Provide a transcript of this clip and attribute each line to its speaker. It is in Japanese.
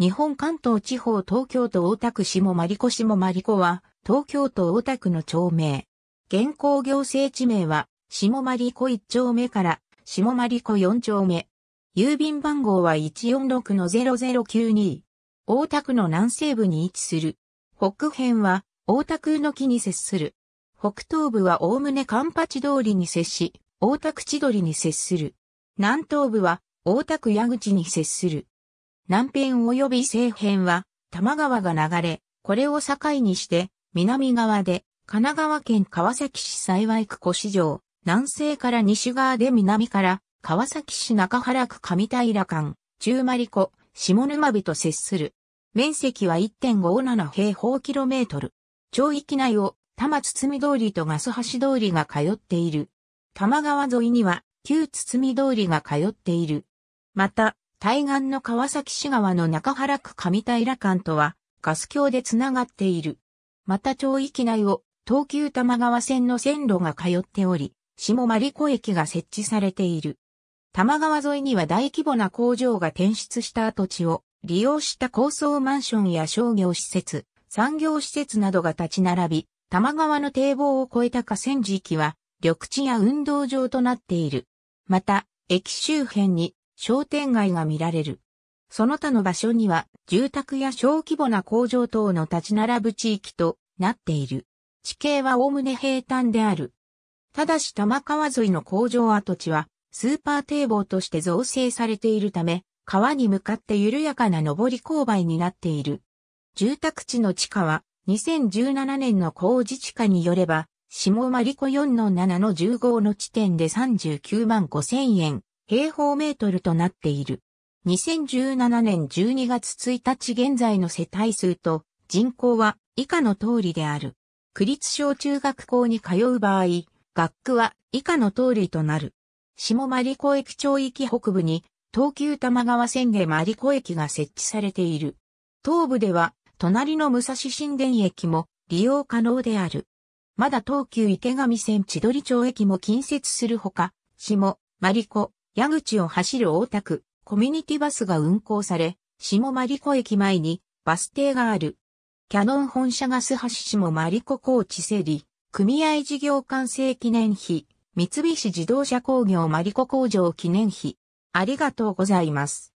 Speaker 1: 日本関東地方東京都大田区下マリコ下マリコは、東京都大田区の町名。現行行政地名は、下マリコ1丁目から、下マリコ4丁目。郵便番号は146-0092。大田区の南西部に位置する。北辺は、大田区の木に接する。北東部は概ね関八通りに接し、大田区千鳥に接する。南東部は、大田区矢口に接する。南辺及び西辺は、多摩川が流れ、これを境にして、南側で、神奈川県川崎市幸区古市場、南西から西側で南から、川崎市中原区上平間、中丸湖、下沼日と接する。面積は1.57平方キロメートル。町域内を、多摩堤通りとガス橋通りが通っている。多摩川沿いには、旧堤通りが通っている。また、対岸の川崎市川の中原区上平間とは、ガス橋でつながっている。また町域内を東急多摩川線の線路が通っており、下丸子駅が設置されている。多摩川沿いには大規模な工場が転出した跡地を利用した高層マンションや商業施設、産業施設などが立ち並び、多摩川の堤防を越えた河川地域は緑地や運動場となっている。また、駅周辺に商店街が見られる。その他の場所には住宅や小規模な工場等の立ち並ぶ地域となっている。地形は概ね平坦である。ただし玉川沿いの工場跡地はスーパー堤防として造成されているため、川に向かって緩やかな上り勾配になっている。住宅地の地価は2017年の工事地価によれば、下マリコ4の7の15の地点で39万5千円、平方メートルとなっている。2017年12月1日現在の世帯数と人口は以下の通りである。区立小中学校に通う場合、学区は以下の通りとなる。下丸子駅町域北部に東急玉川線で丸子駅が設置されている。東部では隣の武蔵新田駅も利用可能である。まだ東急池上線千鳥町駅も近接するほか、下、マリコ、矢口を走る大田区、コミュニティバスが運行され、下丸子駅前にバス停がある。キャノン本社ガス橋下丸子高チ整理、組合事業完成記念碑、三菱自動車工業丸子工場記念碑。ありがとうございます。